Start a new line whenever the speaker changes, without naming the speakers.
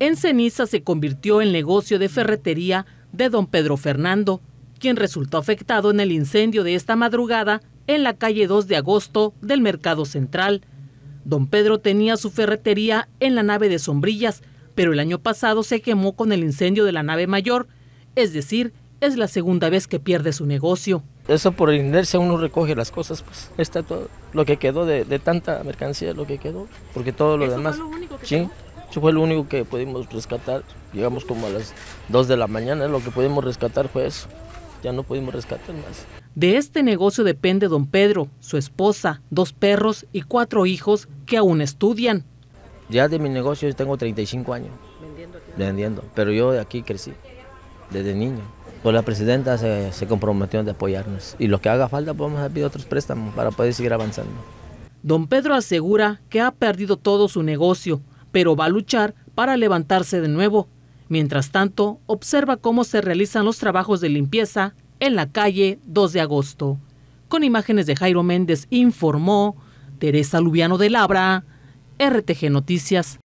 en ceniza se convirtió el negocio de ferretería de don Pedro Fernando, quien resultó afectado en el incendio de esta madrugada en la calle 2 de agosto del Mercado Central. Don Pedro tenía su ferretería en la nave de sombrillas, pero el año pasado se quemó con el incendio de la nave mayor, es decir, es la segunda vez que pierde su negocio. Eso por inercia uno recoge las cosas, pues está todo
lo que quedó de, tanta mercancía, lo que quedó, porque todo lo demás. Eso fue lo único que pudimos rescatar. Llegamos como a las 2 de la mañana, lo que pudimos rescatar fue
eso. Ya no pudimos rescatar más. De este negocio depende don Pedro, su esposa, dos perros y cuatro hijos que aún estudian. Ya de mi negocio tengo
35 años. Vendiendo. Vendiendo, pero yo de aquí crecí, desde niño. Pues la presidenta se, se comprometió de apoyarnos y lo que haga falta podemos pues pedir otros préstamos para poder seguir
avanzando. Don Pedro asegura que ha perdido todo su negocio, pero va a luchar para levantarse de nuevo. Mientras tanto, observa cómo se realizan los trabajos de limpieza en la calle 2 de agosto. Con imágenes de Jairo Méndez informó Teresa Lubiano de Labra, RTG Noticias.